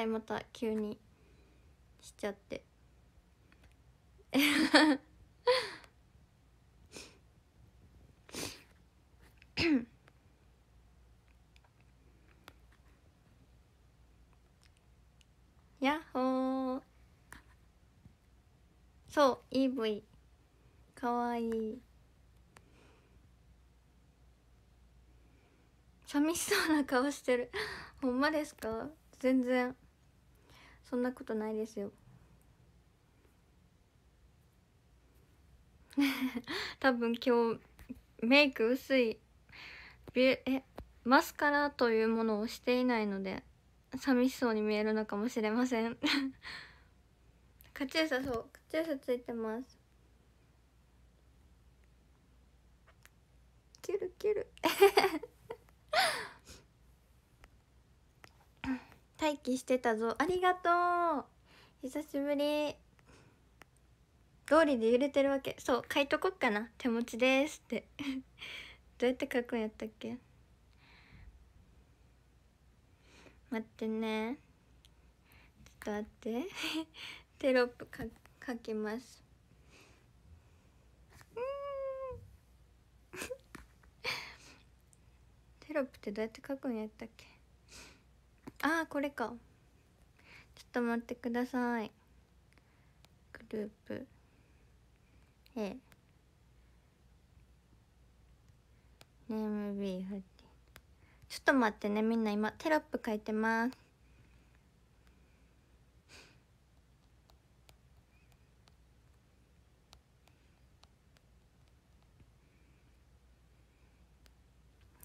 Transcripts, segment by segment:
いまた急にしちゃってやっほーそう EV かわいい寂しそうな顔してるほんまですか全然そんなことないですよ 多分今日メイク薄いえマスカラというものをしていないので寂しそうに見えるのかもしれません カチューサそうカチューサついてますキュルキュル 待機してたぞありがとう久しぶり通りで揺れてるわけそう書いとこっかな手持ちですって どうやって書くんやったっけ待ってねちょっと待って テロップ書きますうん テロップってどうやって書くんやったっけああこれかちょっと待ってくださいグループ A ネーム B 入っちょっと待ってねみんな今テロップ書いてます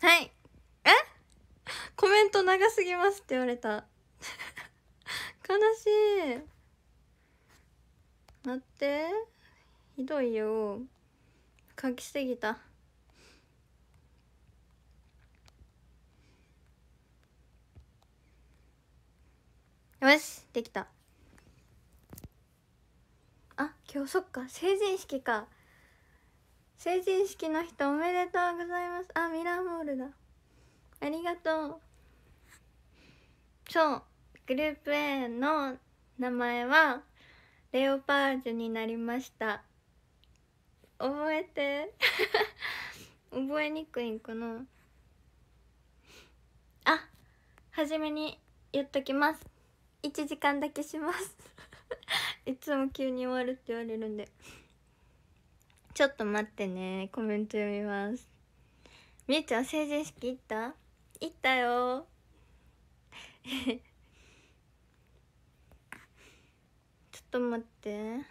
はいコメント長すぎますって言われた 悲しい待ってひどいよ書きすぎたよしできたあ今日そっか成人式か成人式の人おめでとうございますあミラーモールだありがとうそうグループ A の名前はレオパージュになりました覚えて 覚えにくいんかなあ初めに言っときます1時間だけします いつも急に終わるって言われるんでちょっと待ってねコメント読みますみーちゃん成人式行った行ったよ ちょっと待って待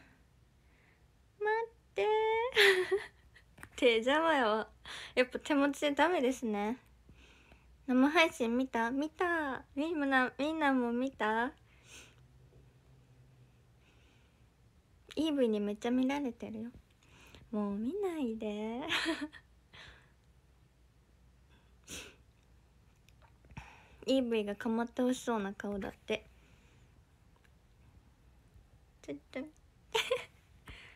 ってって 邪魔よやっぱ手持ちでダメですね生配信見た見たみんなみんなも見たイーブイにめっちゃ見られてるよもう見ないで イーブイがかまってほしそうな顔だって絶対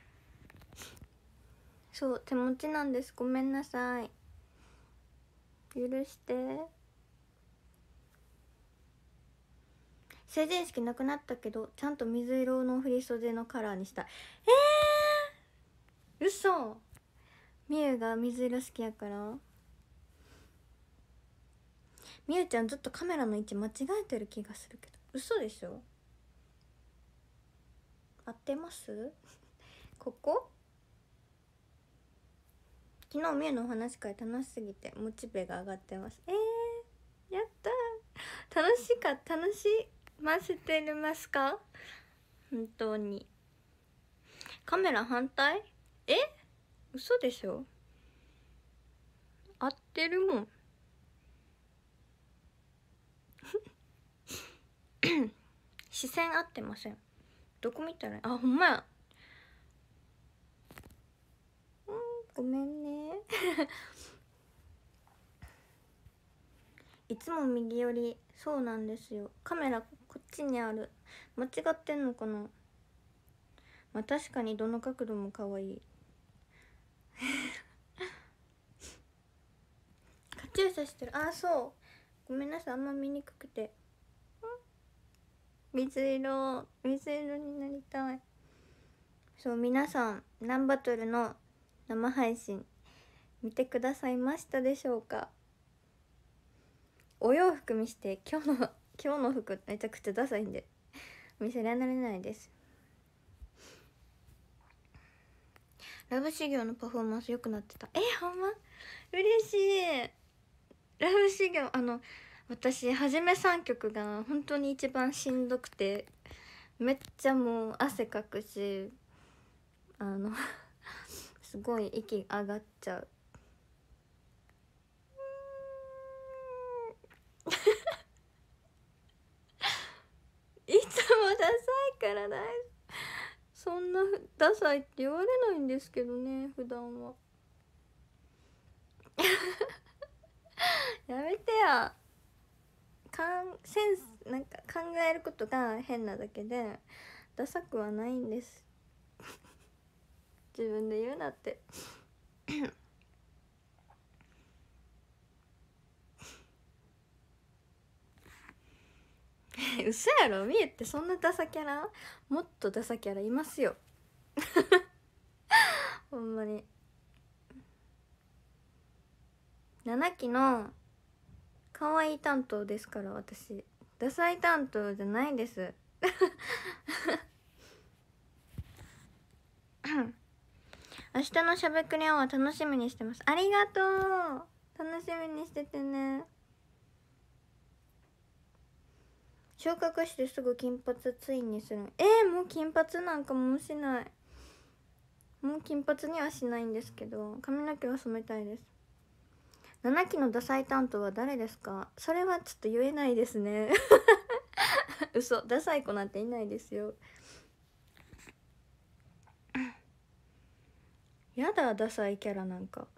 そう手持ちなんですごめんなさい許して成人式なくなったけどちゃんと水色の振袖のカラーにしたええー、嘘みゆが水色好きやからみゆちゃんずっとカメラの位置間違えてる気がするけど嘘でしょ合ってます ここ昨日みゆのお話会楽しすぎてモチベが上がってますえー、やった楽しか楽しませてますか本当にカメラ反対え嘘でしょ合ってるもん視線合ってませんどこ見たらあほんまやうんごめんね いつも右寄りそうなんですよカメラこっちにある間違ってんのかなまあ確かにどの角度も可愛い カチューシャしてるあそうごめんなさいあんま見にくくて。水色水色になりたいそう皆さんナンバトルの生配信見てくださいましたでしょうかお洋服見して今日の今日の服めちゃくちゃダサいんで見せられないですラブ修行のパフォーマンス良くなってたえほんま嬉しいラブ修行あの私はじめ3曲が本当に一番しんどくてめっちゃもう汗かくしあの すごい息上がっちゃういつもダサいからだそんなダサいって言われないんですけどね普段は やめてよかんセンスなんか考えることが変なだけでダサくはないんです 自分で言うなって 嘘やろみえってそんなダサキャラもっとダサキャラいますよ ほんまに7期の可愛い担当ですから私ダサい担当じゃないです 明日のしゃべくりは楽しみにしてますありがとう楽しみにしててね昇格してすぐ金髪ツインにするえー、もう金髪なんかもうしないもう金髪にはしないんですけど髪の毛は染めたいです7期のダサい担当は誰ですかそれはちょっと言えないですね 嘘ダサい子なんていないですよやだダサいキャラなんか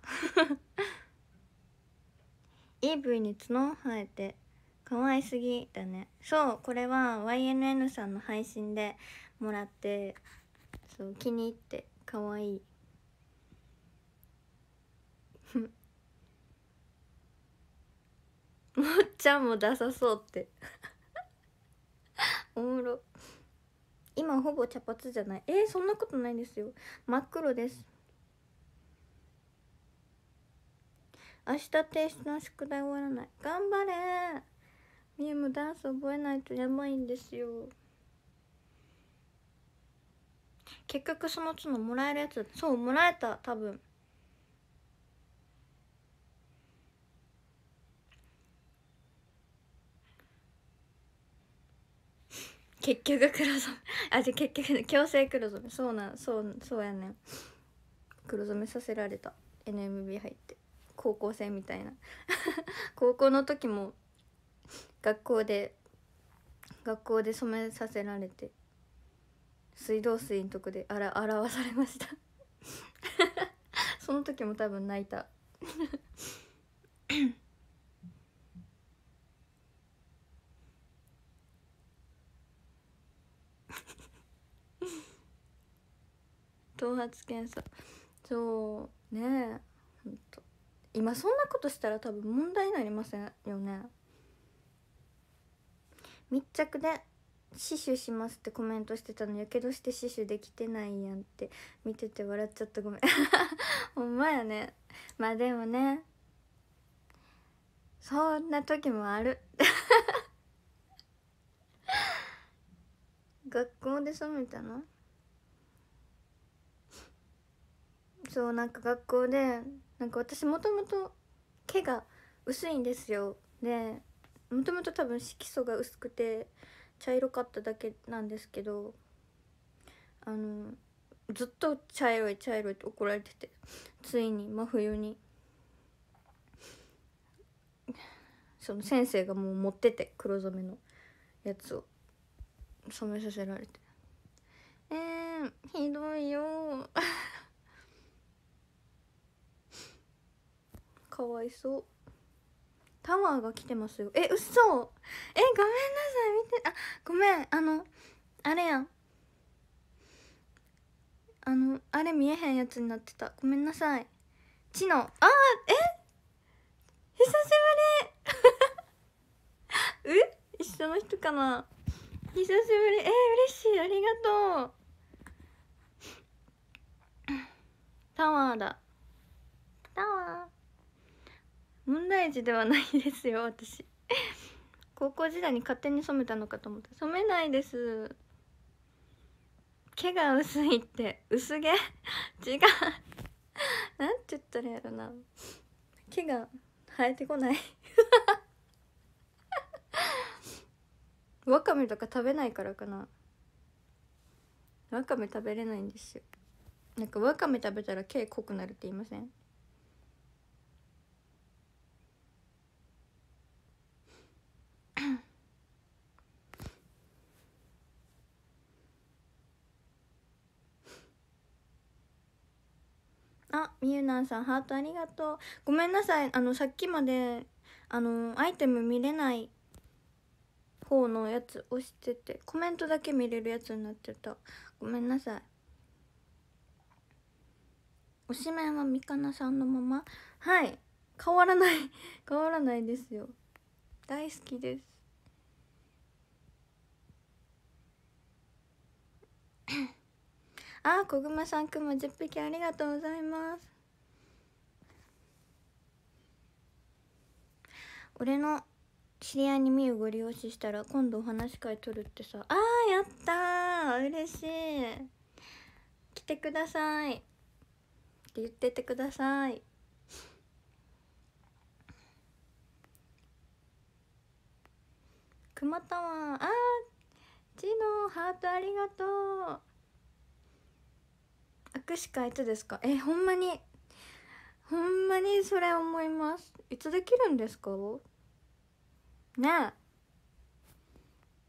EV に角生えて可愛すぎだねそうこれは YNN さんの配信でもらってそう気に入って可愛い もっちゃんもダサそうって おもろ今ほぼ茶髪じゃないえー、そんなことないですよ真っ黒です明日提出の宿題終わらない頑張れみゆもダンス覚えないとやばいんですよ結局そのつのもらえるやつそうもらえた多分結局黒染め あじゃ結局強制黒染めそうなんそうそうやねん黒染めさせられた NMB 入って高校生みたいな 高校の時も学校で学校で染めさせられて水道水のとこであら表されました その時も多分泣いた頭髪検査そうねえ今そんなことしたら多分問題になりませんよね密着で死守しますってコメントしてたのやけどして死守できてないやんって見てて笑っちゃったごめん ほんまやねまあでもねそんな時もある 学校で染めたのそうなんか学校でなんか私もともと毛が薄いんですよでもともと多分色素が薄くて茶色かっただけなんですけどあのずっと茶色い茶色いって怒られててついに真冬にその先生がもう持ってて黒染めのやつを染めさせられてえー、ひどいよかわいそうタワーが来てますよえ嘘えごめんなさい見てあごめんあのあれやんあのあれ見えへんやつになってたごめんなさいちのあーえ久しぶり え一緒の人かな久しぶりえー、嬉しいありがとうタワーだタワー問題児ではないですよ私高校時代に勝手に染めたのかと思って染めないです毛が薄いって薄毛違うなんて言ったらやろな毛が生えてこない わかめとか食べないからかなわかめ食べれないんですよなんかわかめ食べたら毛濃くなるって言いませんあみゆなさんハートありがとうごめんなさいあのさっきまであのアイテム見れない方のやつ押しててコメントだけ見れるやつになってたごめんなさいおしめはみかなさんのままはい変わらない 変わらないですよ大好きですあこぐまさん、くま10匹ありがとうございます。俺の知り合いにみゆご利用ししたら今度お話会取るってさあーやったー嬉しい来てくださいって言っててくださいくまたまあーちのハートありがとう握手いつですかえほんまにほんまにそれ思いますいつできるんですかねえ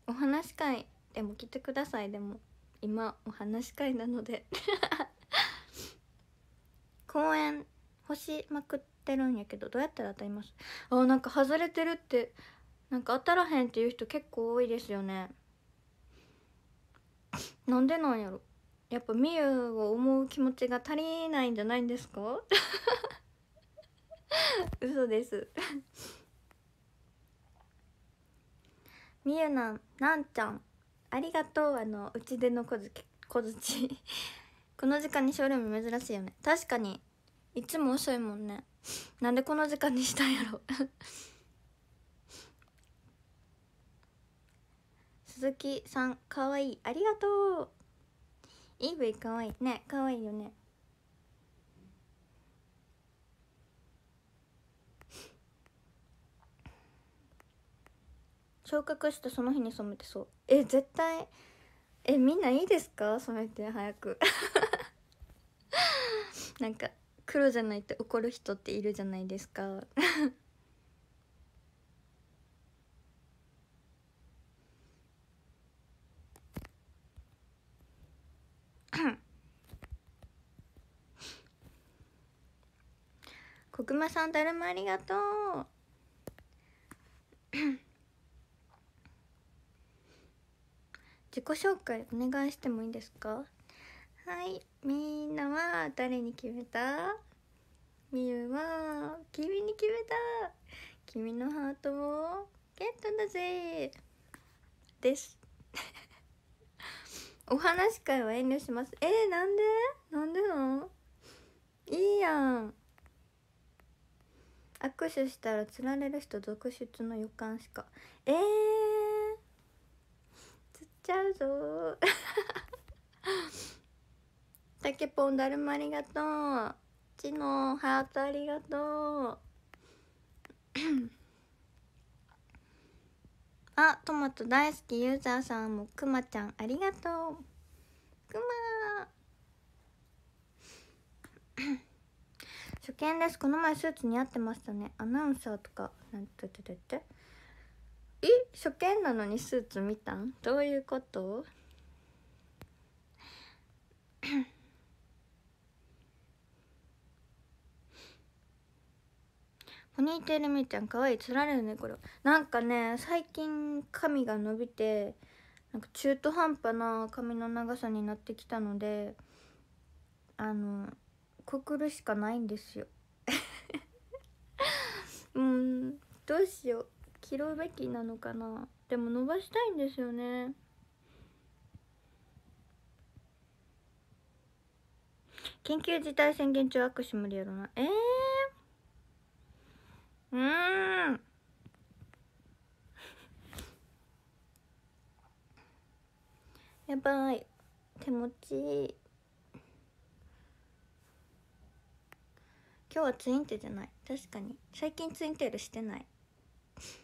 お話会でも来てくださいでも今お話会なので 公園干しまくってるんやけどどうやったら当たりますあなんか外れてるってなんか当たらへんっていう人結構多いですよねなんでなんやろやっぱみゆを思う気持ちが足りないんじゃないんですか 嘘ですみゆなんなんちゃんありがとうあのうちでの小づき小づちこの時間にショールーム珍しいよね確かにいつも遅いもんねなんでこの時間にしたんやろ 鈴木さんかわいいありがとうイブかわいいねかわいいよね昇格してその日に染めてそうえ絶対えみんないいですか染めて早く なんか黒じゃないって怒る人っているじゃないですかこくまさんだるまありがとう 自己紹介お願いしてもいいですかはいみんなは誰に決めたみゆは君に決めた君のハートをゲットだぜです お話会は遠慮しますえー、なんでなんでなんいいやん握手したら釣られる人続出の予感しかえー、釣っちゃうぞたけぽんだるまありがとうちのハートありがとう あトマト大好きユーザーさんもくまちゃんありがとうくま初見ですこの前スーツ似合ってましたねアナウンサーとかなんてててえ初見なのにスーツ見たんどういうこと ポニーテールみーちゃん可愛いつられるねこれなんかね最近髪が伸びてなんか中途半端な髪の長さになってきたのであのこくるしかないんですよ うんどうしよう切るべきなのかなでも伸ばしたいんですよね緊急事態宣言中握手無理やろなええうんやばい手持ち今日はツインテじゃない確かに最近ツインテールしてない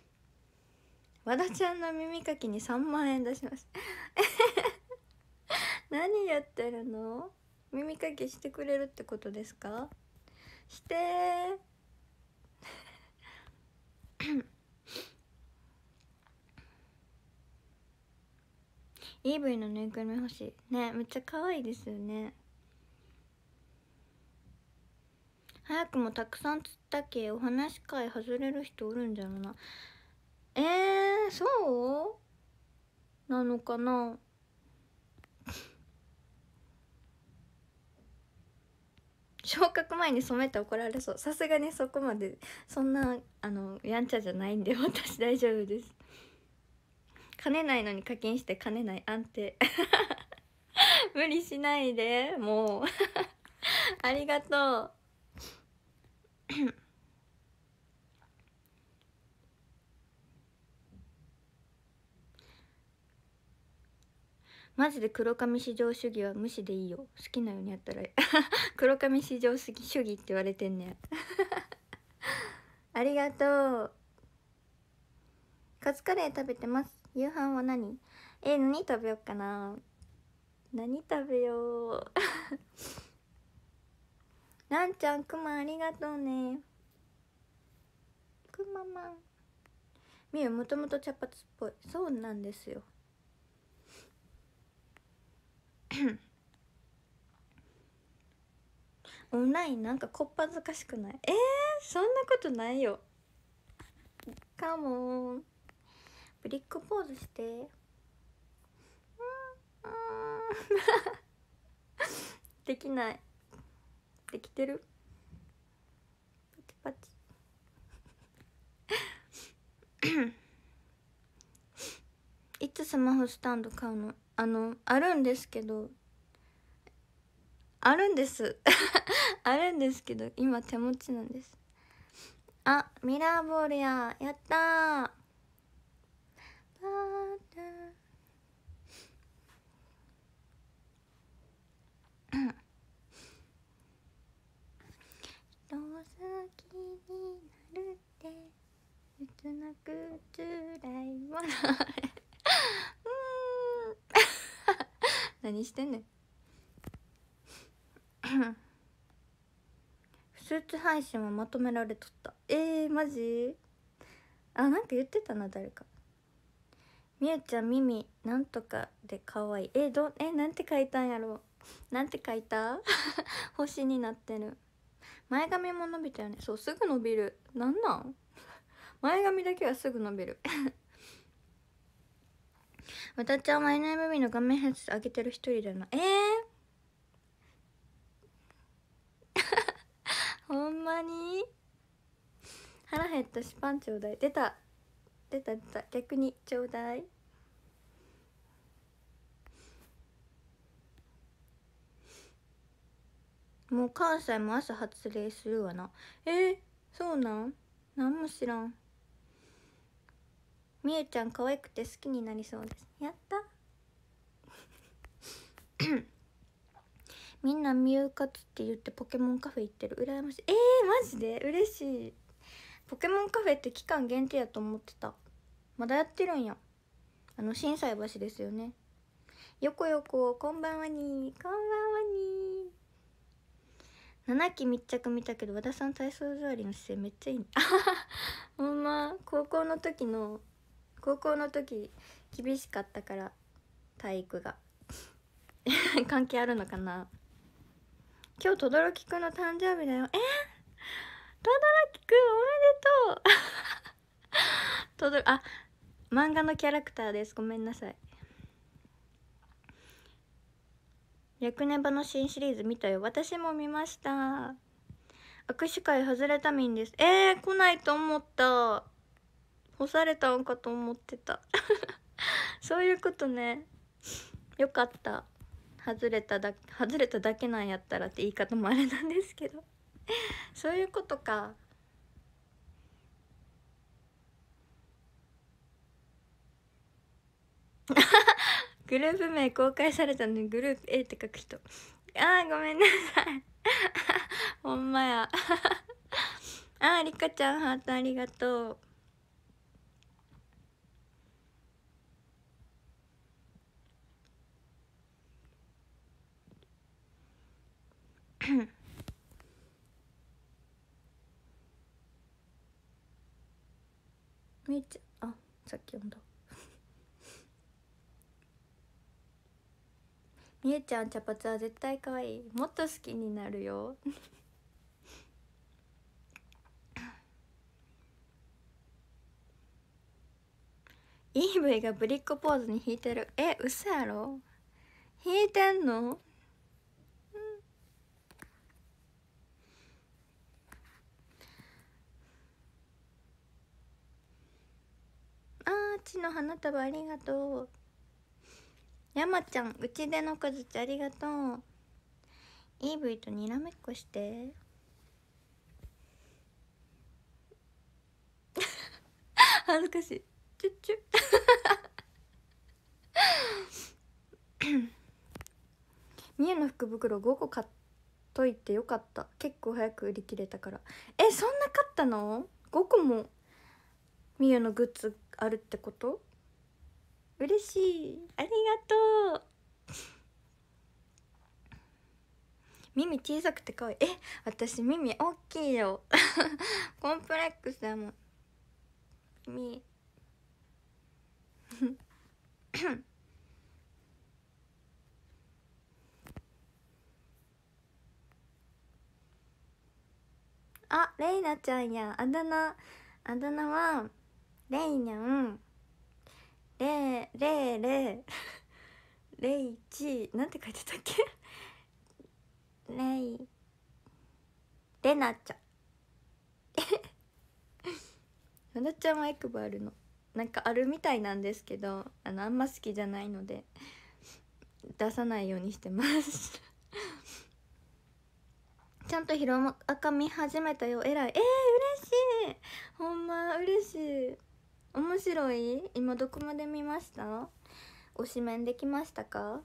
和田ちゃんの耳かきに3万円出します 何やってるの耳かきしてくれるってことですかして イーブイのぬいぐるみ欲しいねめっちゃ可愛いですよね早くもたくさん釣ったけお話し会外れる人おるんじゃろなえー、そうなのかな 昇格前に染めて怒られそうさすがにそこまでそんなあのやんちゃじゃないんで私大丈夫です金ないのに課金して金ない安定 無理しないでもう ありがとう マジで黒髪至上主義は無視でいいよ好きなようにやったら 黒髪至上主義主義って言われてんね ありがとうカツカレー食べてます夕飯は何えー、何食べようかな何食べよう ランちゃんくまありがとうねくままんみゆもともと茶髪っぽいそうなんですよオンラインなんかこっぱずかしくないえー、そんなことないよかもブリックポーズしてうんうん できないってきてるパチパチ いつスマホスタンド買うのあのあるんですけどあるんです あるんですけど今手持ちなんですあミラーボールややったー人好きになるって切なくつらい笑い 何してんねんスーツ配信はまとめられとったえー、マジあなんか言ってたな誰かみゆちゃん耳なんとかで可愛いえー、どえー、なんて書いたんやろなんて書いた 星になってる前髪も伸びたよねそうすぐ伸びるなんなん 前髪だけはすぐ伸びるわたちゃんは NMB の画面編集上げてる一人だなええー、ほんまに腹減ったしパンちょうだい出た出た出た逆にちょうだいもう関西も朝発令するわなえー、そうなん何も知らんみゆちゃん可愛くて好きになりそうですやった みんなみゆかつって言ってポケモンカフェ行ってる羨ましいえー、マジで嬉しいポケモンカフェって期間限定やと思ってたまだやってるんやあの心斎橋ですよねよこよここんばんはにこんばんはに7期密着見たけど和田さん体操座りの姿勢めっちゃいいあ ほんま高校の時の高校の時厳しかったから体育が 関係あるのかな今日轟くんの誕生日だよえっ轟くんおめでとうとど あ漫画のキャラクターですごめんなさい役ネバの新シリーズ見たよ。私も見ました。握手会外れたみんです。えー、来ないと思った。干されたんかと思ってた。そういうことね。よかった。外れただ、外れただけなんやったらって言い方もあれなんですけど。そういうことか。グループ名公開されたのにグループ A って書く人あーごめんなさい ほんまや あーりかちゃんハートありがとうみ めっちゃあさっき読んだみえちゃん茶髪は絶対可愛いもっと好きになるよイーブイがぶりっ子ポーズに引いてるえ嘘やろ引いてんのあーちの花束ありがとう山ちゃんうちでのくずちありがとうイーブイとにらめっこして 恥ずかしいチュッチュ三重 の福袋5個買っといてよかった結構早く売り切れたからえそんな買ったの ?5 個も三重のグッズあるってこと嬉しいありがとう耳小さくて可愛いえ私耳大きいよ コンプレックスだもん耳 あレイナちゃんやあだ名あだ名はレイニャンレレレ零零零零一なんて書いてたっけレイレナちゃん ななちゃんはエクバあるのなんかあるみたいなんですけどあのあんま好きじゃないので出さないようにしてます ちゃんと広ま赤見始めたよえらいえー、嬉しいほんま嬉しい面白い今どこまで見ました推しメンできましたか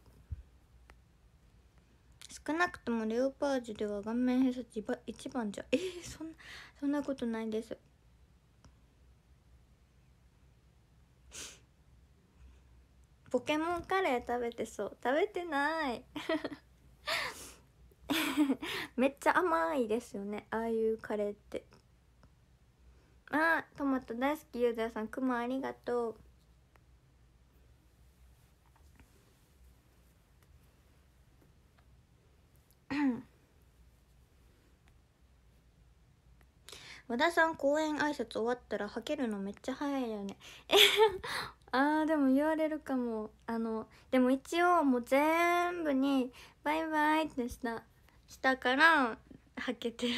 少なくともレオパージュでは顔面偏差値一番じゃえー、そんなそんなことないですポケモンカレー食べてそう食べてない めっちゃ甘いですよねああいうカレーってあトマト大好きユーザーさんくもありがとう 和田さん公演挨拶終わったらはけるのめっちゃ早いよね あーでも言われるかもあのでも一応もう全部に「バイバイ」ってしたしたからはけてる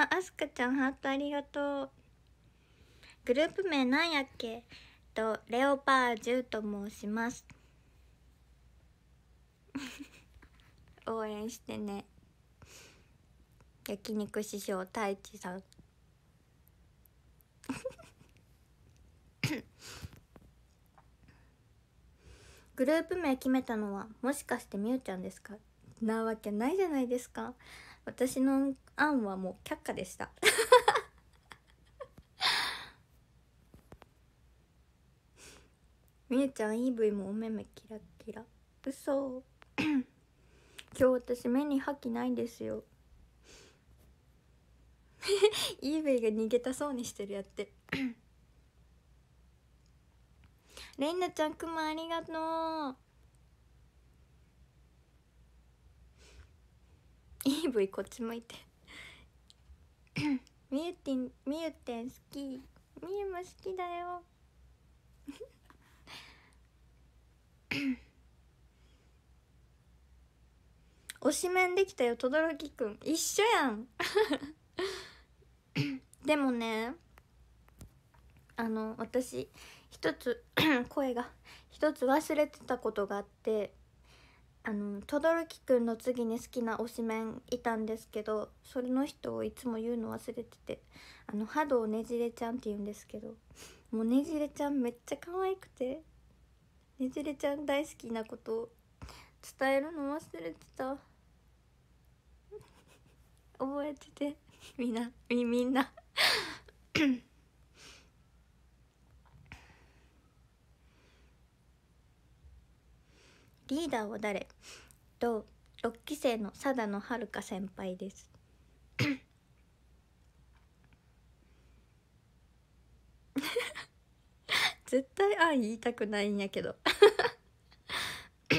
ああすかちゃんハートありがとうグループ名なんやっけとレオパージュと申します 応援してね焼肉師匠太一さん グループ名決めたのはもしかしてみゆちゃんですかなわけないじゃないですか私の案はもう却下でした みゆちゃん EV もお目目キラキラ嘘今日私目に覇気ないんですよ EV が逃げたそうにしてるやって レいナちゃんくまありがとう EV こっち向いてみゆ てんみゆてん好きみゆも好きだよ おしめんできたよ轟くん一緒やん でもねあの私一つ声が一つ忘れてたことがあってあの轟くんの次に好きな推しメンいたんですけどそれの人をいつも言うの忘れててあの波動ねじれちゃんって言うんですけどもうねじれちゃんめっちゃ可愛くてねじれちゃん大好きなことを伝えるの忘れてた覚えててみんなみみんなリーダーは誰と6期生の佐田のか先輩です 絶対あ言いたくないんやけど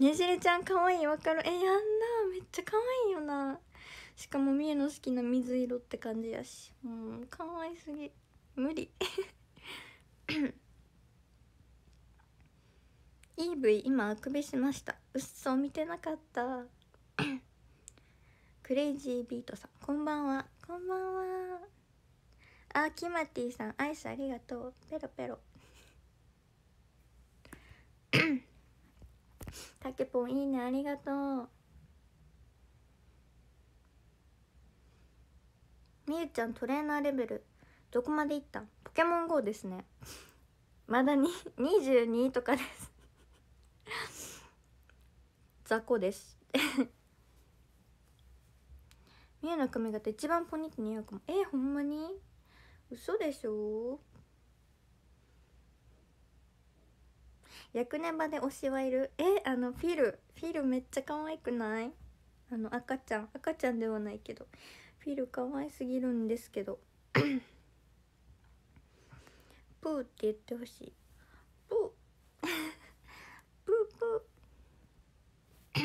ねじれちゃん可愛いわかるえやんなめっちゃ可愛いよなしかもみえの好きな水色って感じやしもう可愛すぎ無理 EV 今あくびしましたうっそ見てなかったクレイジービートさんこんばんはこんばんはあキマティさんアイスありがとうペロペロたけぽんいいねありがとうみゆちゃんトレーナーレベルどこまでいったんポケモン GO ですねまだに22とかです 雑魚ですみゆの髪型一番ポニって似合うかもえほんまに嘘でしょ役ネ場で推しはいるえあのフィルフィルめっちゃ可愛くないあの赤ちゃん赤ちゃんではないけどフィル可愛すぎるんですけど プーって言ってほしい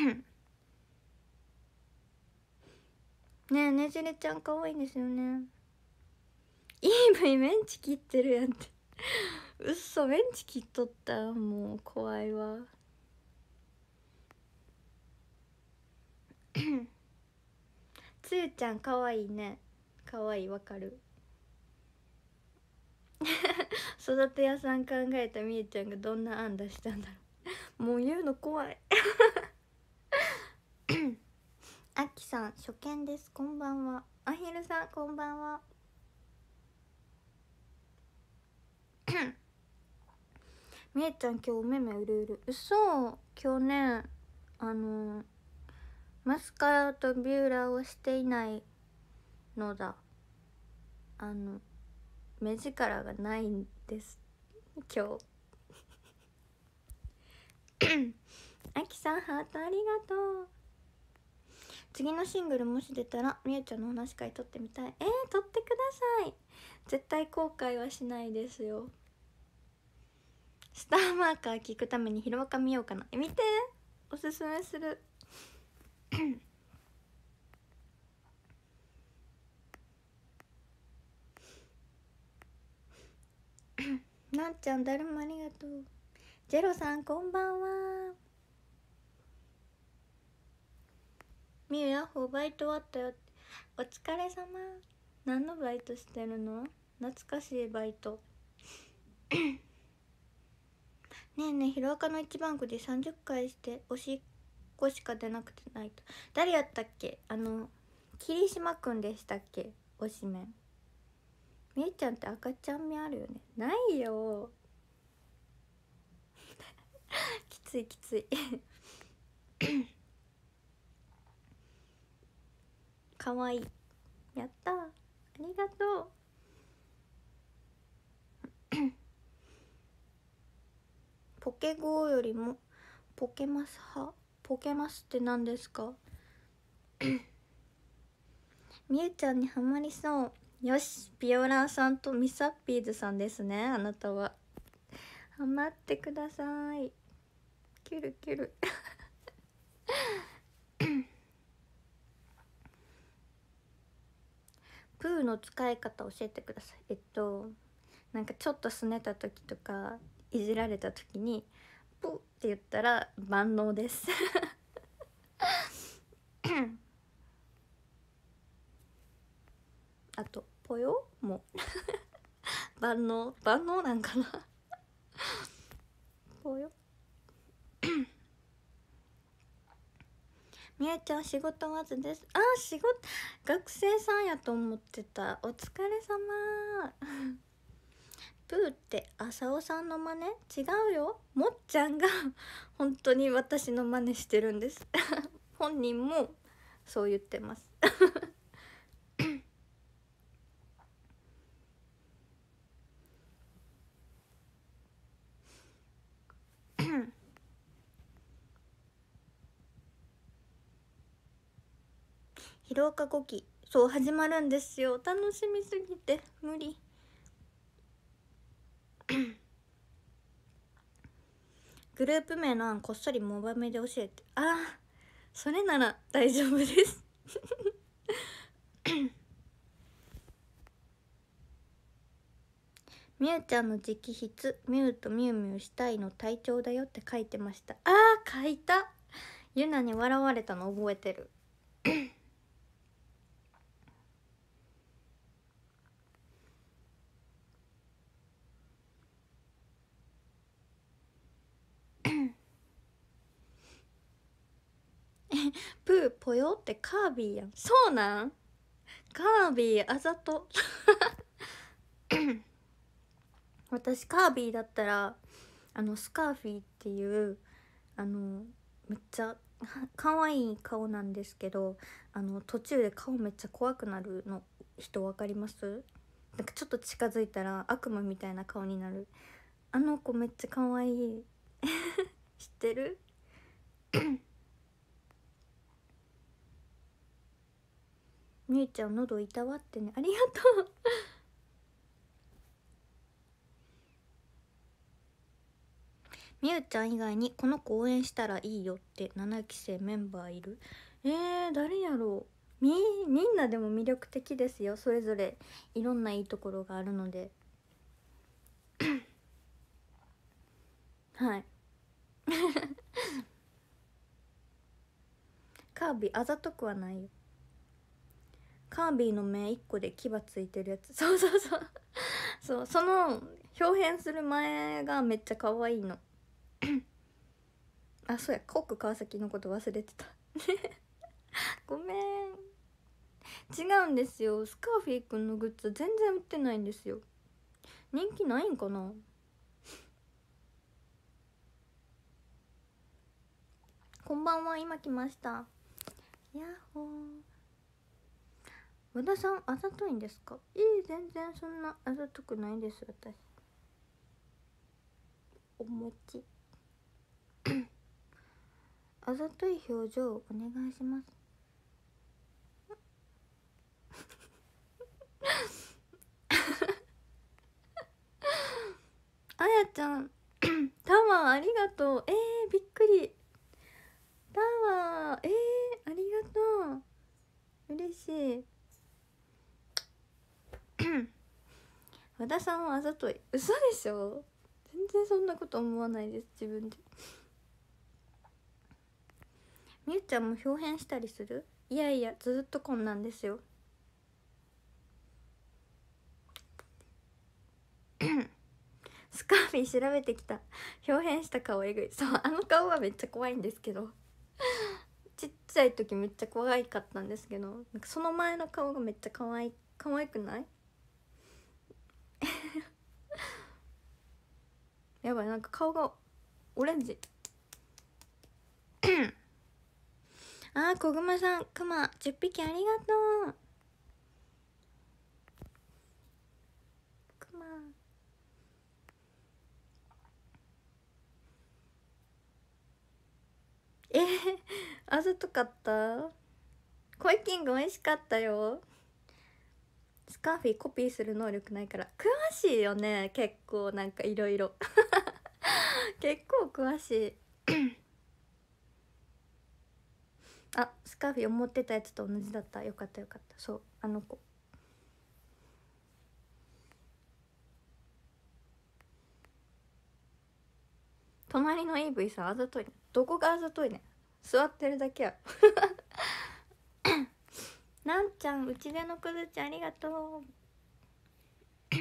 ねえねじれちゃん可愛いんですよねいいブイメンチ切ってるやんってうっそメンチ切っとったもう怖いわ つゆちゃん可愛いね可愛いわかる 育て屋さん考えたみえちゃんがどんな案出したんだろう もう言うの怖いあきさん初見ですこんばんはアヒルさんこんばんは みえちゃん今日お目目うるうるうそ今日ねあのー、マスカラとビューラーをしていないのだあの目力がないんです今日あき さんハートありがとう次のシングルもし出たらみゆちゃんの話会撮ってみたいえー、撮ってください絶対後悔はしないですよスターマーカー聞くためにヒロアカ見ようかなえ見ておすすめする なっちゃん誰もありがとうジェロさんこんばんはみゆやっほバイト終わったよお疲れ様何のバイトしてるの懐かしいバイト ねえねえ広ロの一番子で30回しておしっこしか出なくてないと誰やったっけあの桐島くんでしたっけおしめみゆちゃんって赤ちゃん味あるよねないよ きついきついかわいいやったありがとう ポケゴーよりもポケマス派ポケマスって何ですか みゆちゃんにはまりそうよしピオランさんとミサッピーズさんですねあなたははまってくださいキュルキュルプーの使い方教えてくださいえっとなんかちょっと拗ねた時とかいじられた時にプーって言ったら万能です あとぽよも 万能万能なんかな ぽよみやちゃん仕事わずですあ仕事学生さんやと思ってたお疲れ様 プーって浅尾さんの真似違うよもっちゃんが 本当に私の真似してるんです 本人もそう言ってます浄化後期そう始まるんですよ楽しみすぎて無理 グループ名の案こっそりモバメで教えてああそれなら大丈夫ですみゆ ちゃんの直筆「みゆとみゆみゆしたいの体調だよ」って書いてましたあー書いたゆなに笑われたの覚えてるぽよってカービィやんそうなんカービィあざと 私カービィだったらあのスカーフィーっていうあのめっちゃ可愛い顔なんですけどあの途中で顔めっちゃ怖くなるの人分かりますなんかちょっと近づいたら悪魔みたいな顔になるあの子めっちゃ可愛い 知ってる みゆちゃん喉いたわってねありがとう みゆちゃん以外にこの子応援したらいいよって7期生メンバーいるえー、誰やろうみみんなでも魅力的ですよそれぞれいろんないいところがあるのではい カービィあざとくはないよカービィの目1個で牙ついてるやつそうそうそうそうその表変する前がめっちゃ可愛いのあそうやコック川崎のこと忘れてた ごめん違うんですよスカーフィー君のグッズ全然売ってないんですよ人気ないんかなこんばんは今来ましたやっほー和田さんあざといんですかいい全然そんなあざとくないです私お餅 あざとい表情お願いします あやちゃん タワーありがとうえー、びっくりタワーえー、ありがとう嬉しい 和田さんはあざとい嘘でしょ全然そんなこと思わないです自分でみゆちゃんも表変したりするいやいやずっとこんなんですよ スカーフィー調べてきた表変した顔えぐいそうあの顔はめっちゃ怖いんですけど ちっちゃい時めっちゃ怖かったんですけどなんかその前の顔がめっちゃ可愛い可愛くないやばいなんか顔がオレンジ あー小熊さんクマ10匹ありがとうクマえー、あざとかったコイキング美味しかったよスカーフィーコピーする能力ないから詳しいよね結構なんかいろいろ結構詳しいあスカーフィー思ってたやつと同じだったよかったよかったそうあの子隣のブ v さんあざといねどこがあざといね座ってるだけや なんちゃんうちでのくずちゃんありがとう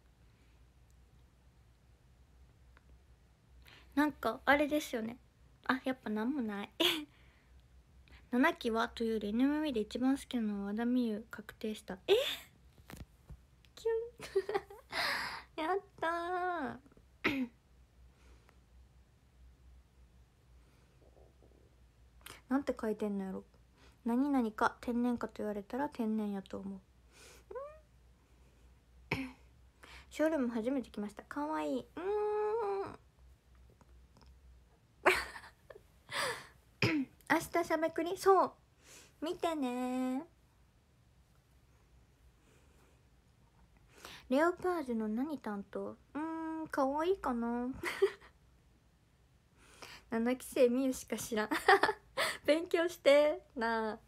なんかあれですよねあやっぱ何もない 七期はというより NMB で一番好きなのは和田美優確定したえ キュン やったなんて書いてんのやろ何々か天然かと言われたら天然やと思うショールーム初めて来ましたかわいいうん明日しゃべくりそう見てねレオパージュの何担当うんかわいいかな7 期生みゆしか知らん勉強してな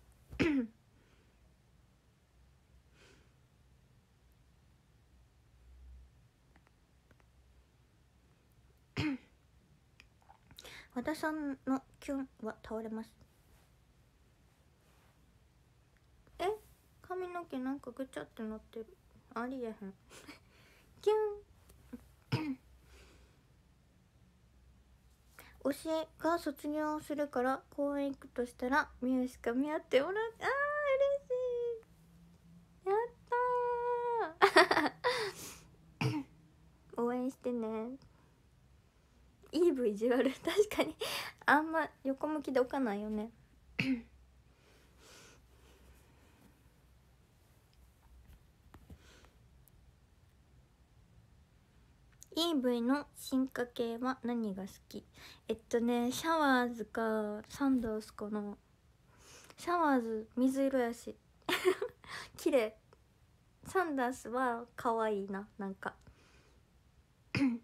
和田さんのキュンは倒れますえ髪の毛なんかぐちゃってなってるありえへんキュン教えが卒業するから公園行くとしたらみゆしか見合っておらず。あー嬉しいやったー 応援してねいい V 字割ュ確かにあんま横向きで置かないよね EV の進化系は何が好きえっとねシャワーズかサンダースかなシャワーズ水色やし 綺麗サンダースは可愛いななんか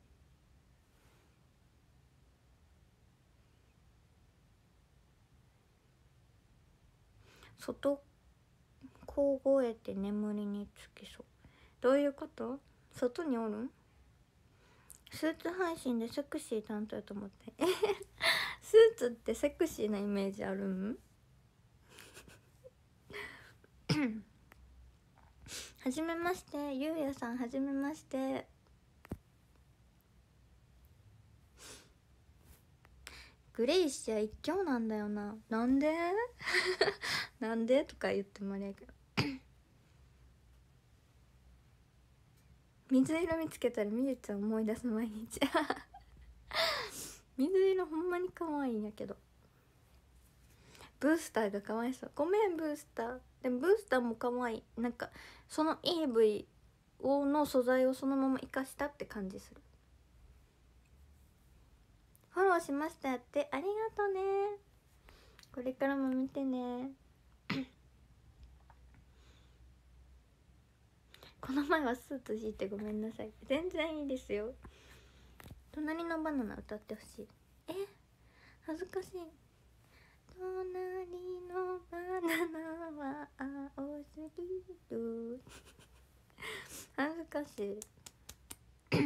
外こうえて眠りにつきそうどういうこと外におるんスーツ配信でセクシー担当やと思って スーツってセクシーなイメージあるんはじ めましてゆうやさんはじめましてグレイシア一強なんだよななんで なんでとか言ってもらえやけど水色見つけたらみゆちゃん思い出す毎日 水色ほんまに可愛いんやけどブースターがかわいそうごめんブースターでもブースターも可愛いなんかその EV をの素材をそのまま生かしたって感じするフォローしましたってありがとねこれからも見てねこの前はスーツ敷いてごめんなさい全然いいですよ隣のバナナ歌ってほしいえ恥ずかしい隣のバナナは青すぎる恥ずかしい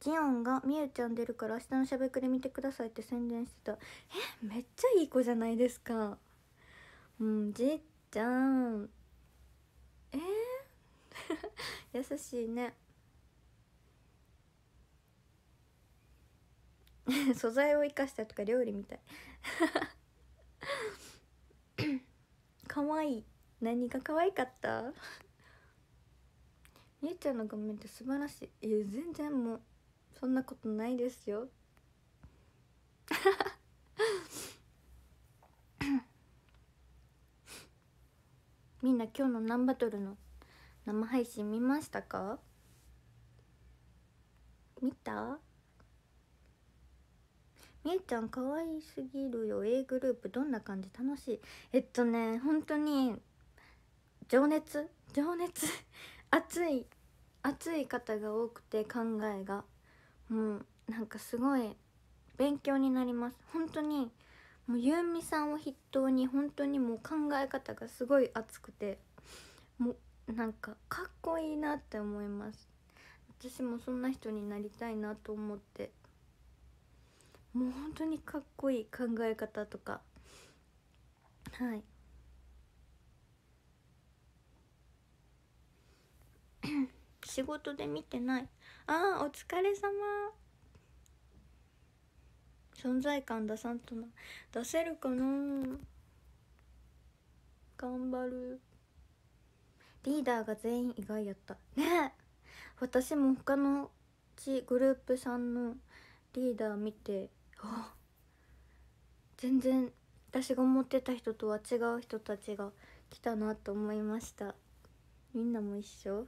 ジオンが「みゆちゃん出るから明日のしゃべくり見てください」って宣伝してたえめっちゃいい子じゃないですかうんじじゃんえー、優しいね 素材を生かしたとか料理みたいかわ いい何が可愛かったみゆちゃんの画面って素晴らしいいや全然もうそんなことないですよみんな今日のナンバトルの生配信見ましたか見たみえちゃん可愛すぎるよ A グループどんな感じ楽しいえっとね本当に情熱情熱 熱い熱い方が多くて考えがもうなんかすごい勉強になります本当にもうゆうみさんを筆頭に本当にもう考え方がすごい熱くてもうなんかかっこいいなって思います私もそんな人になりたいなと思ってもう本当にかっこいい考え方とかはい 仕事で見てないあお疲れ様存在感出さんとな出せるかな頑張るリーダーが全員意外やったね私も他のちグループさんのリーダー見てあ全然私が思ってた人とは違う人たちが来たなと思いましたみんなも一緒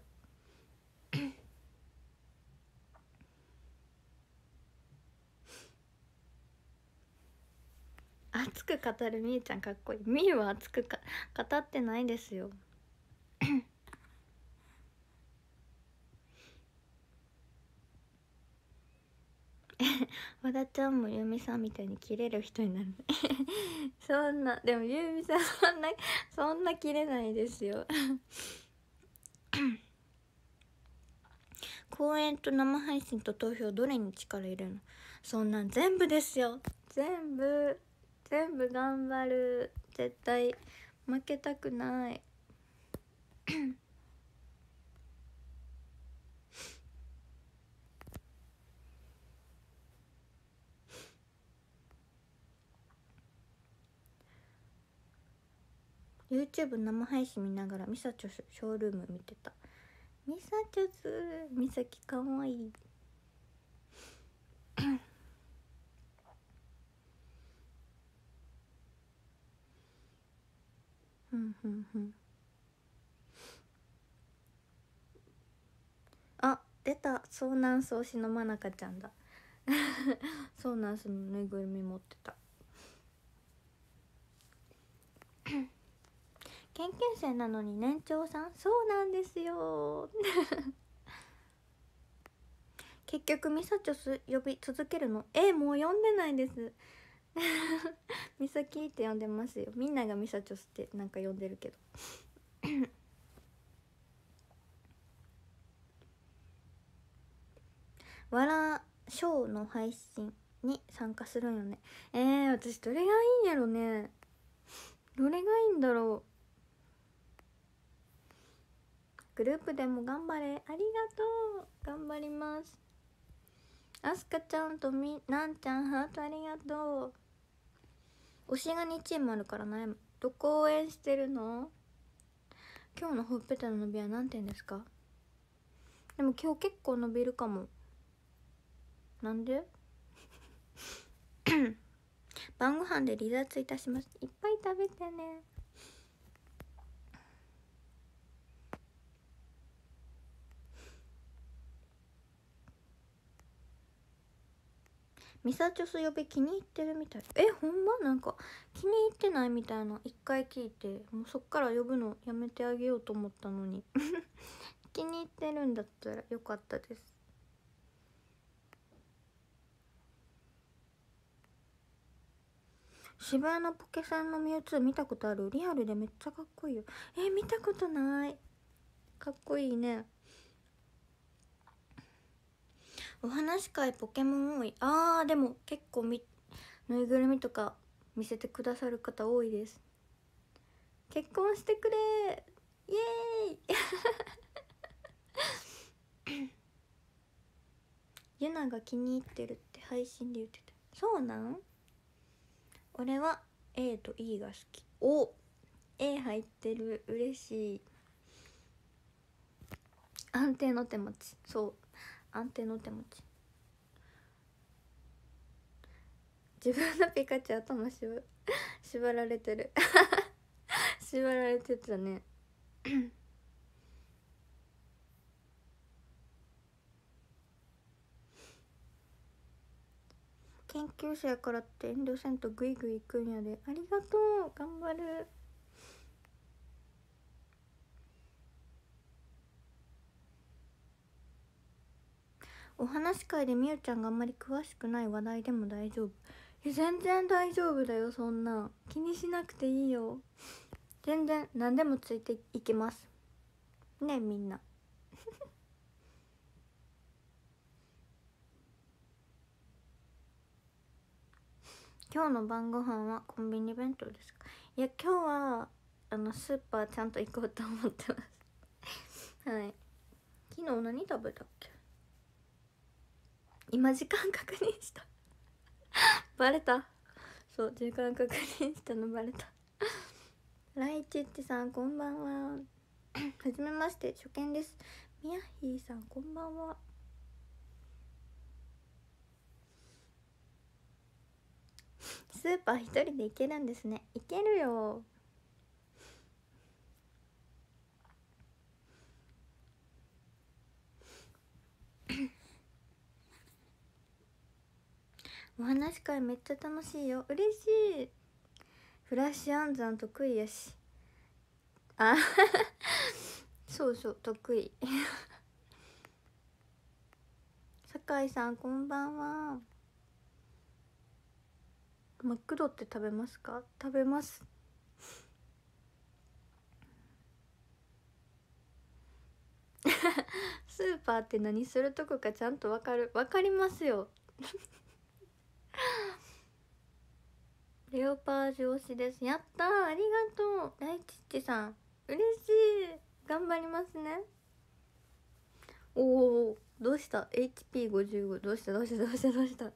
熱く語るみーちゃんかっこいいみーは熱くか語ってないですよ 和田ちゃんもゆうみさんみたいにキレる人になる そんなでもゆうみさんそんなそんなキレないですよ 公演と生配信と投票どれに力入れるのそんなん全部ですよ全部全部頑張る絶対負けたくない YouTube 生配信見ながらミサチョショールーム見てたミサチョスミサキかわいいうんうんうんあ出た遭難創しのまなかちゃんだそうなんスのぬいぐるみ持ってた 研究生なのに年長さんそうなんですよ 結局ミサチョス呼び続けるのえもう呼んでないです みさきって呼んでますよみんながみさちょすってなんか呼んでるけどわら ショーの配信に参加するんよねえー、私どれがいいんやろねどれがいいんだろうグループでも頑張れありがとう頑張りますあすかちゃんとみなんちゃんハートありがとう推しが2チームあるから悩むどこ応援してるの今日のほっぺたの伸びは何点ですかでも今日結構伸びるかもなんで 晩ご飯で離脱いたしますいっぱい食べてねミサチョス呼び気に入ってるみたいえほんまなんか気に入ってないみたいな一回聞いてもうそっから呼ぶのやめてあげようと思ったのに 気に入ってるんだったらよかったです渋谷のポケさんのミュウツー見たことあるリアルでめっちゃかっこいいよえ見たことないかっこいいねお話会ポケモン多いあーでも結構みぬいぐるみとか見せてくださる方多いです結婚してくれイエーイ ユナが気に入ってるって配信で言ってたそうなん俺は A と E が好きお A 入ってる嬉しい安定の手持ちそう安定の手持ち自分のピカチュウ頭し 縛られてる 縛られてたね 研究者からって遠慮せんとグイグイ行くんやでありがとう頑張るお話会でみゆちゃんがあんまり詳しくない話題でも大丈夫や全然大丈夫だよそんな気にしなくていいよ全然何でもついていきますねみんな 今日の晩ご飯はコンビニ弁当ですかいや今日はあのスーパーちゃんと行こうと思ってますはい昨日何食べたっけ今時間確認したバレたそう時間確認したのバレたライチッチさんこんばんははじめまして初見ですみやひーさんこんばんはスーパー一人で行けるんですね行けるよお話会めっちゃ楽しいよ嬉しいフラッシュ暗算得意やしあ そうそう得意酒井さんこんばんはマクドって食べますか食べます スーパーって何するとこかちゃんとわかるわかりますよ レオパージュ推しですやったありがとう大吉さん嬉しい頑張りますねおおどうした HP55 どうしたどうしたどうしたどうした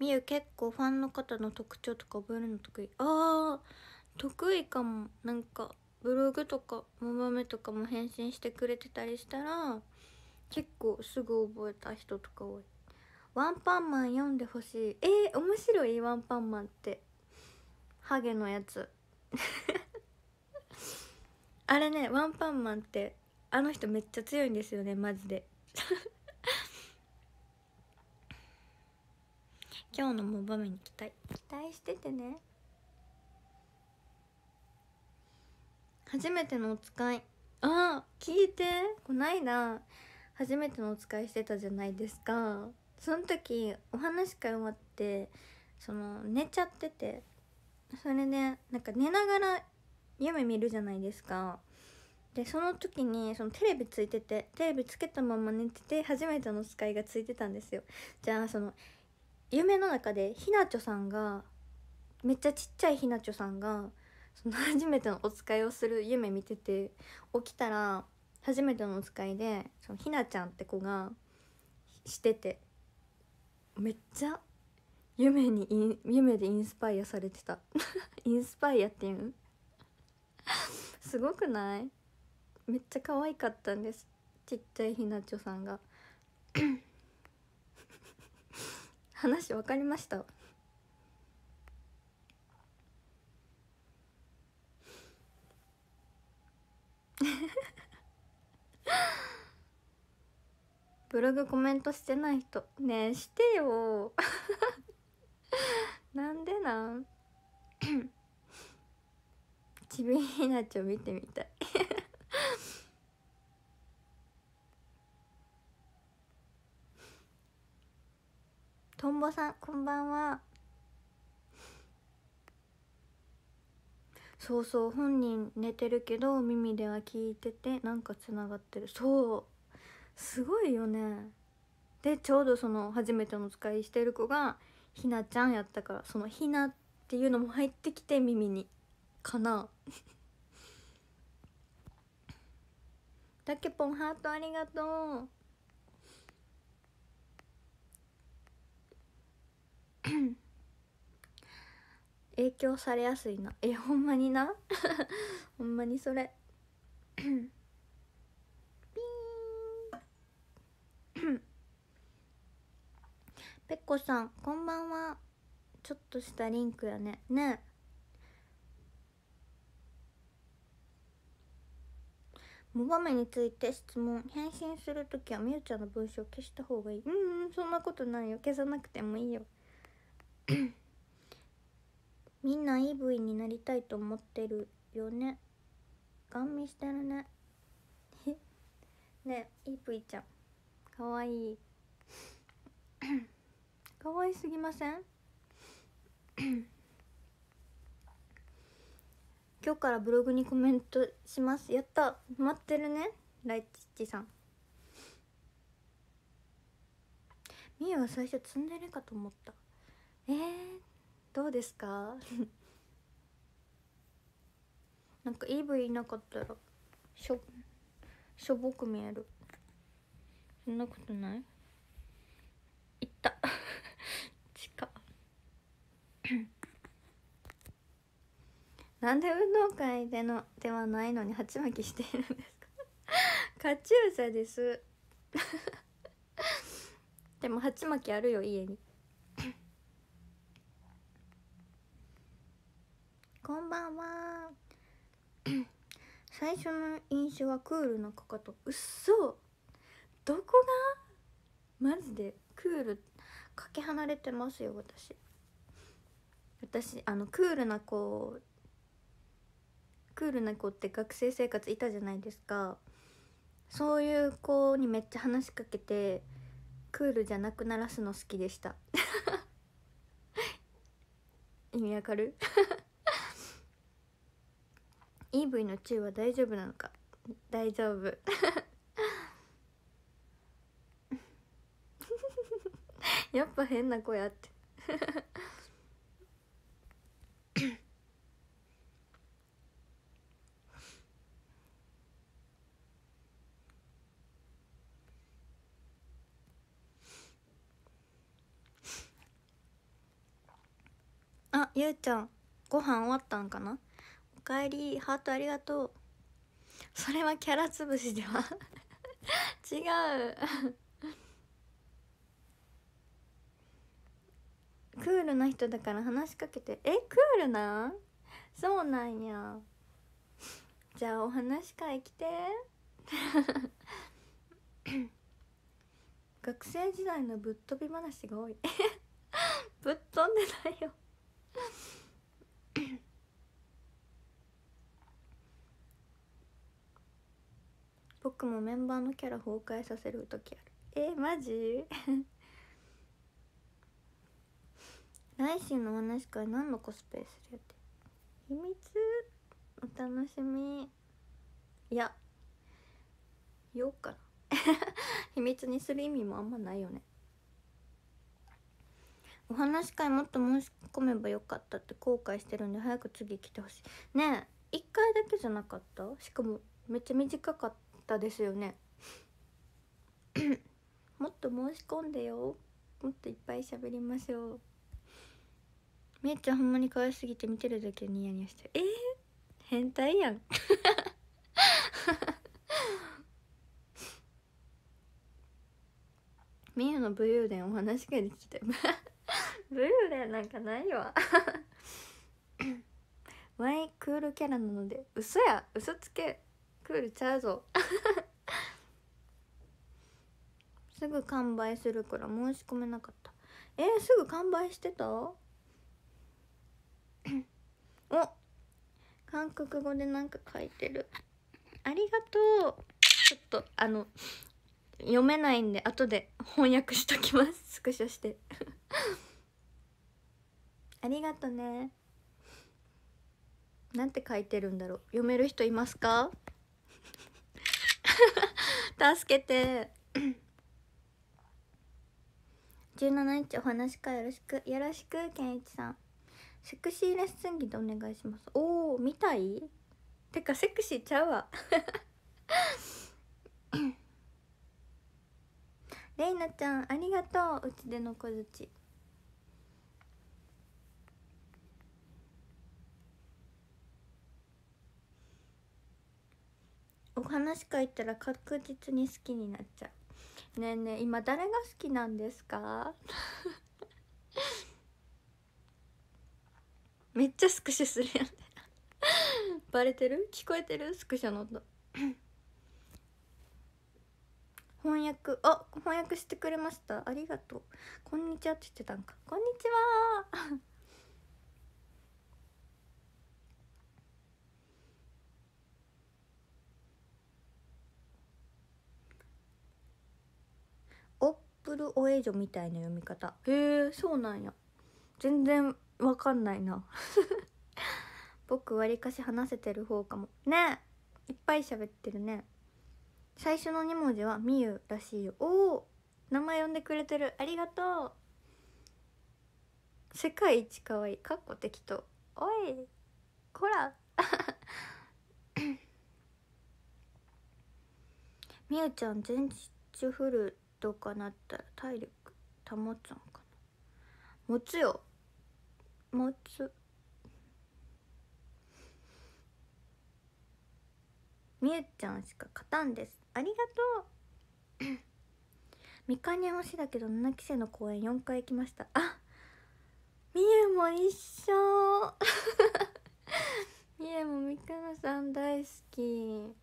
みゆ結構ファンの方の特徴とか覚えるの得意あー得意かもなんかブログとかもまめとかも返信してくれてたりしたら結構すぐ覚えた人とか多いワンパンマン読んでほしいえー、面白いワンパンマンってハゲのやつ あれねワンパンマンってあの人めっちゃ強いんですよねマジで 今日のモバメに期待期待しててね初めてのお使いああ聞いてこないだ初めてのお使いしてたじゃないですかその時お話会終わってその寝ちゃっててそれでなんか寝ながら夢見るじゃないですかでその時にそのテレビついててテレビつけたまま寝てて初めての使いがついてたんですよじゃあその夢の中でひなちょさんがめっちゃちっちゃいひなちょさんがその初めてのお使いをする夢見てて起きたら初めてのお使いでそのひなちゃんって子がしててめっちゃ夢に夢でインスパイアされてた インスパイアっていう すごくないめっちゃ可愛かったんですちっちゃいひなちょさんが 話分かりました ブログコメントしてない人ねえしてよ なんでなん ちびひなちょ見てみたい トンボさんこんばんはそうそう本人寝てるけど耳では聞いててなんかつながってるそうすごいよねでちょうどその初めての使いしてる子がひなちゃんやったからそのひなっていうのも入ってきて耳にかな だけぽんハートありがとう m 影響されやすいなえほんまにな ほんまにそれピーンぺっこさんこんばんはちょっとしたリンクやねねモバメについて質問返信する時はみゆちゃんの文章を消した方がいいうん、そんなことないよ消さなくてもいいよみんな EV になりたいと思ってるよねガン見してるね ねえ EV ちゃんかわいい かわいすぎません 今日からブログにコメントしますやった待ってるねライチッチさんみゆは最初ツンデレかと思ったえー、どうですか なんかイーブいなかったらしょしょぼく見えるそんなことないいった近 なんで運動会でのではないのに鉢巻きしているんですか カチューシですでも鉢巻きあるよ家にこんばんは 最初の印象はクールなかかとうっそどこがマジでクールかけ離れてますよ私私あのクールな子クールな子って学生生活いたじゃないですかそういう子にめっちゃ話しかけてクールじゃなくならすの好きでした 意味わかる EV のチューは大丈夫なのか大丈夫 やっぱ変な子やってあゆうちゃんご飯終わったんかなかえりハートありがとうそれはキャラつぶしでは違うクールな人だから話しかけてえクールなそうなんやじゃあお話会来て学生時代のぶっ飛び話が多い ぶっ飛んでないよ僕もメンバーのキャラ崩壊させる時あるえー、マジ 来週の話か何のコスプレするって秘密お楽しみいや言おうかな 秘密にする意味もあんまないよねお話会もっと申し込めばよかったって後悔してるんで早く次来てほしいねえ1回だけじゃなかったしかもめっちゃ短かったったですよね もっと申し込んでよもっといっぱい喋りましょうめっちゃほんまに可愛すぎて見てるだけニヤニヤしてえー、変態やん みゆの武勇伝お話ができて 武勇伝なんかないわ ワイクールキャラなので嘘や嘘つけクールちゃうぞ すぐ完売するから申し込めなかったえー、すぐ完売してた お韓国語でなんか書いてるありがとうちょっとあの読めないんで後で翻訳しときますスクショして ありがとねなんて書いてるんだろう読める人いますか助けて17日お話かよろしくよろしく健一さんセクシーレッスン着でお願いしますおお見たいてかセクシーちゃうわレイナちゃんありがとううちでの小槌お話書いたら確実に好きになっちゃうねえねえ今誰が好きなんですか めっちゃスクショするやんバレてる聞こえてるスクショの音翻訳あ翻訳してくれましたありがとうこんにちはって言ってたんかこんにちはプルオエジョみたいな読み方へえそうなんや全然わかんないな 僕わりかし話せてる方かもねえいっぱい喋ってるね最初の2文字はみゆらしいよおお名前呼んでくれてるありがとう世界一かわいいかっこ適当おいこら みゆちゃん全日フルどうかなったら体力保つんかな持つよ持つみゆちゃんしか勝たんですありがとうみ かにゃん推しだけど7期生の公演4回行きましたあみゆも一緒 みゆもみかのさん大好き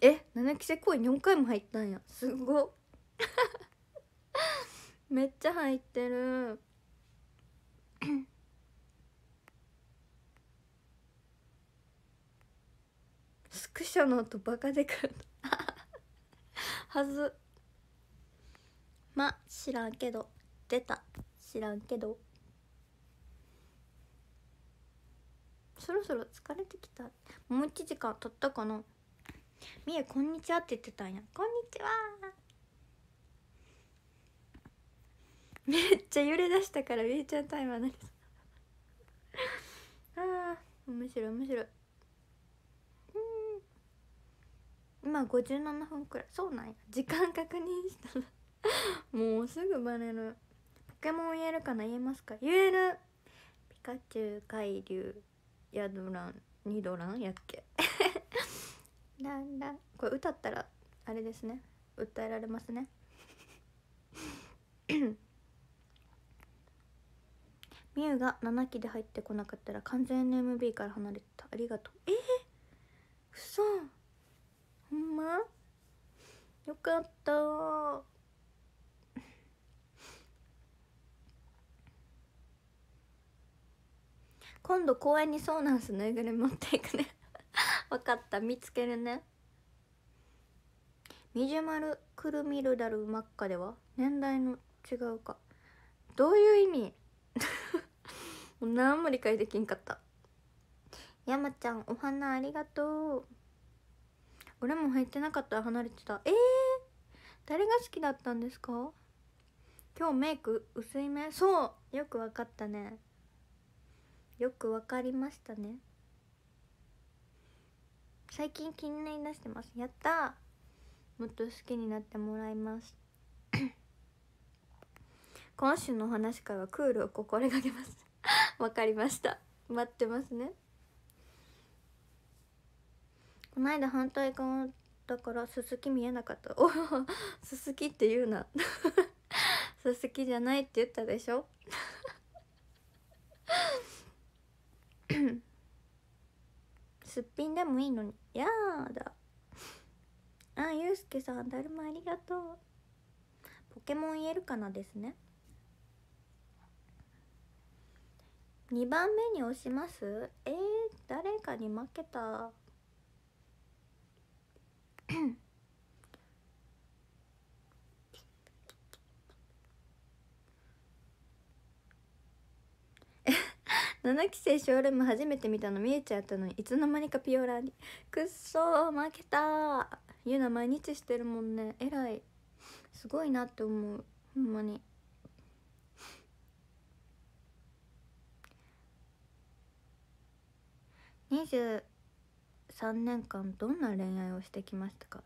え七期生公演4回も入ったんやすご めっちゃ入ってるスクショの音バカでかるはずま知らんけど出た知らんけどそろそろ疲れてきたもう1時間経ったかなみえこんにちはって言ってたんやこんにちはめっちゃ揺れ出したからみえちゃんタイマーうあー面白い面白い今57分くらいそうなんや時間確認したらもうすぐバレるポケモン言えるかな言えますか言えるピカチュウ海竜ヤドランニドランやっけラんだこれ歌ったらあれですね訴えられますねみゆ が7期で入ってこなかったら完全 NMB から離れてたありがとうえっ、ー、うほんまよかった今度公園にソーナンスぬいぐるみ持っていくね分かった見つけるねみじまるくるみるだるまっかでは年代の違うかどういう意味 もう何も理解できんかった山ちゃんお花ありがとう俺も入ってなかったら離れてたえー、誰が好きだったんですか今日メイク薄いめそうよく分かったねよく分かりましたね最近気になりだしてますやったもっと好きになってもらいます 今週のお話会はクールを心がけます わかりました待ってますねこの間反対側だからすすき見えなかったおすすきって言うなすすきじゃないって言ったでしょ すっぴんでもいいのにやだあゆうすけさんだるまありがとうポケモン言えるかなですね2番目に押しますえー、誰かに負けた七期生ショールーム初めて見たの見えちゃったのにいつの間にかピオラにくっそ負けたゆな毎日してるもんねえらいすごいなって思うほんまに23年間どんな恋愛をしてきましたか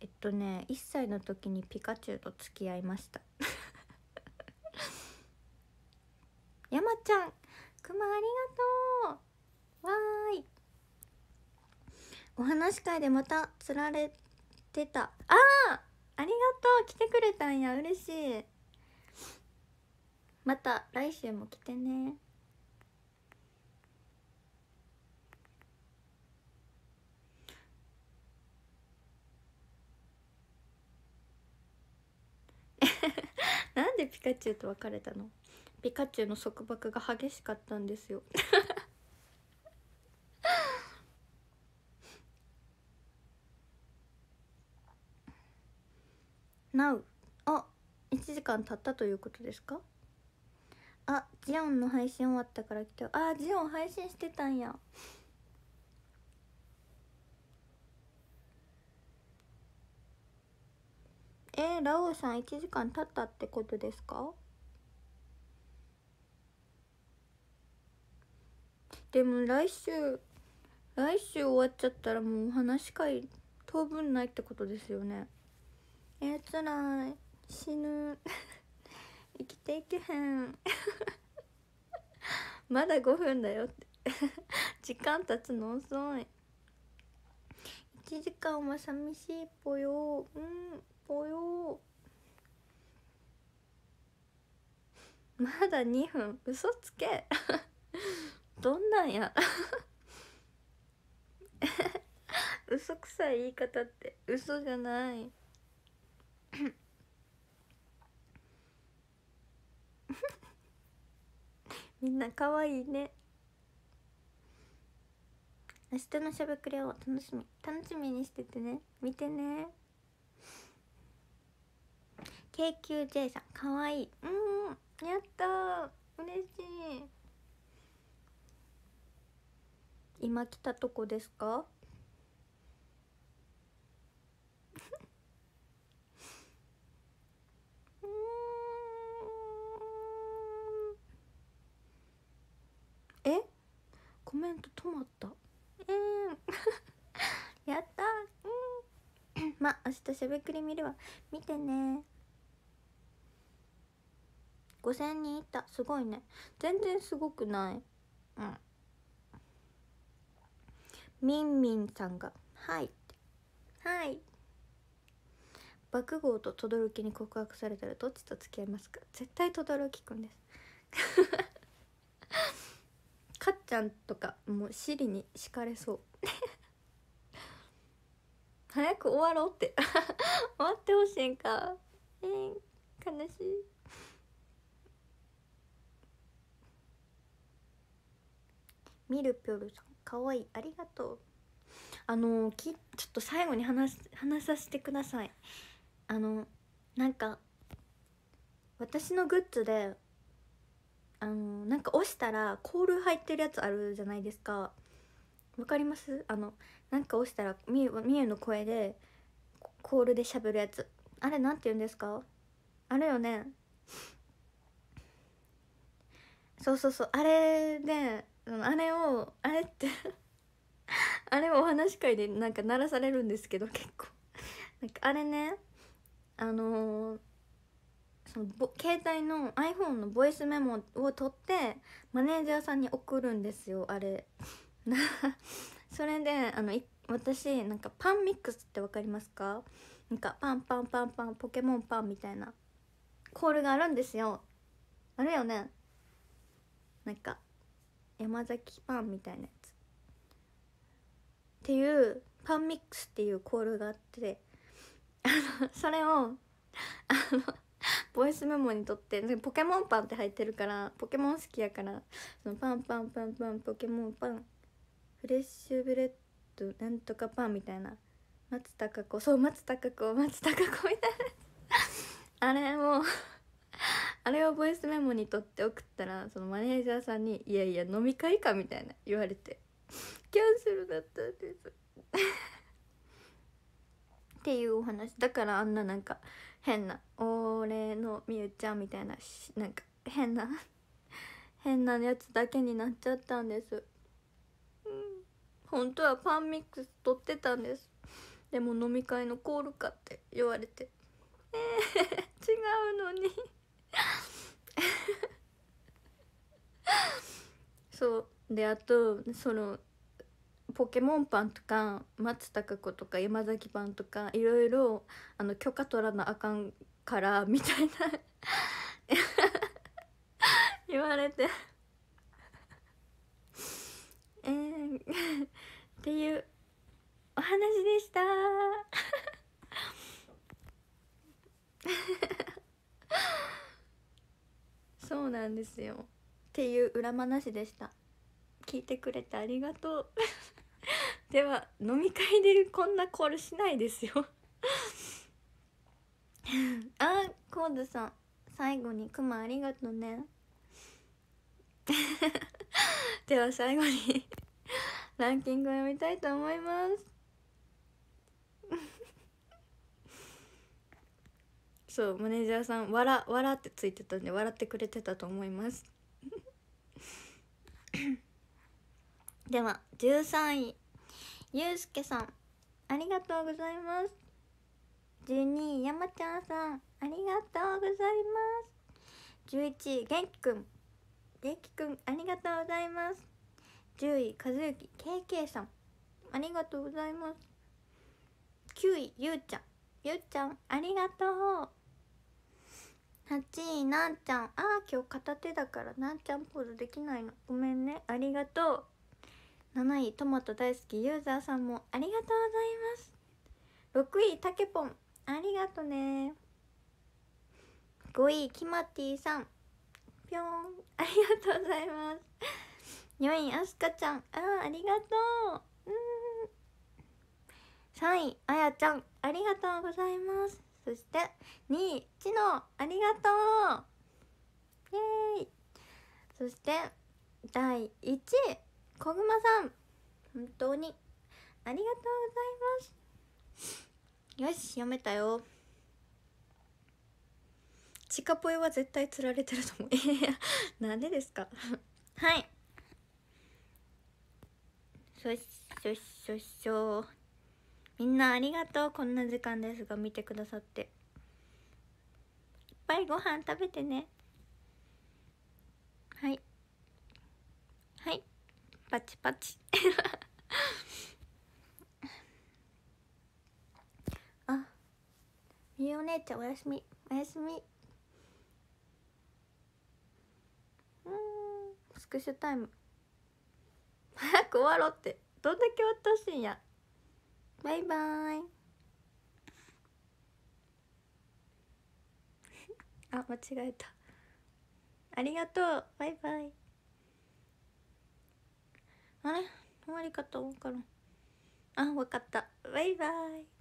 えっとね1歳の時にピカチュウと付き合いましたお話会でまた釣られてたああありがとう来てくれたんや嬉しいまた来週も来てね なんでピカチュウと別れたのピカチュウの束縛が激しかったんですよ n o あ1時間経ったということですかあジオンの配信終わったから来てあジオン配信してたんやえー、ラオウさん1時間経ったってことですかでも来週来週終わっちゃったらもうお話し会当分ないってことですよねえー、つらい死ぬ 生きていけへん まだ5分だよって 時間経つの遅い1時間は寂しいぽようんぽよまだ2分嘘つけどんなんや嘘くさい言い方って嘘じゃない みんな可愛いね明日のしゃべくれを楽しみ楽しみにしててね見てね KQJ さんかわいいうんやった嬉しい今来たとこですかえコメント止まったえん やったうん ま明日しゃべくり見るわ見てね5000人いったすごいね全然すごくないうんみんみんさんが「はい」はい」爆豪と轟に告白されたらどっちと付き合いますか絶対轟くんですかっちゃんとかもう尻に敷かれそう 早く終わろうって 終わってほしいんかえー、悲しいミルピョルさんかわいいありがとうあのきちょっと最後に話話させてくださいあのなんか私のグッズであのなんか押したらコール入ってるやつあるじゃないですかわかりますあのなんか押したらみゆの声でコールでしゃべるやつあれなんて言うんですかあれよねそうそうそうあれであれをあれってあれもお話し会でなんか鳴らされるんですけど結構なんかあれねあのーその携帯の iPhone のボイスメモを取ってマネージャーさんに送るんですよあれ それであの私なんかパンミックスって分かりますかなんかパンパンパンパンポケモンパンみたいなコールがあるんですよあれよねなんか山崎パンみたいなやつっていうパンミックスっていうコールがあってあのそれをあのボイスメモにとってポケモンパンって入ってるからポケモン好きやからそのパンパンパンパンポケモンパンフレッシュブレッドなんとかパンみたいな松たか子そう松たか子松たか子みたいな あれもあれをボイスメモにとって送ったらそのマネージャーさんに「いやいや飲み会か」みたいな言われてキャンセルだったんです っていうお話だからあんななんか変な俺のみゆちゃんみたいななんか変な 変なやつだけになっちゃったんですうん本当はパンミックス取ってたんですでも飲み会のコールかって言われてえー 違うのに そうであとそのポケモンパンとか松たか子とか山崎パンとかいろいろあの許可取らなあかんからみたいな言われてえーっていうお話でしたそうなんですよっていう裏話でした聞いてくれてありがとうでは飲み会でこんなコールしないですよ あコードさん最後にクマありがとうね では最後に ランキングを読みたいと思いますそうマネージャーさん「わら」「わら」ってついてたんで笑ってくれてたと思いますでは13位ゆうすけさんありがとうございます12位山ちゃんさんありがとうございます11位元気くん元気くんありがとうございます10位和幸 KK さんありがとうございます9位ゆうちゃんゆうちゃんありがとう8位なんちゃんああ今日片手だからなんちゃんポーズできないのごめんねありがとう7位トマト大好きユーザーさんもありがとうございます6位たけぽんありがとね5位キマティさんぴょんありがとうございます4位あすかちゃんあありがとううん3位あやちゃんありがとうございますそして2位チのありがとうイエーイそして第1位小熊さん本当にありがとうございますよし読めたよチカポエは絶対釣られてると思う なんでですか はいそっしょっしょっしょみんなありがとうこんな時間ですが見てくださっていっぱいご飯食べてねはいはいパチパチ あみゆお姉ちゃんおやすみおやすみうんスクショタイム 早く終わろうってどんだけ終わってほしいんやバイバーイ あ間違えたありがとうバイバイあれ終わり方分からんあ分かったバイバイ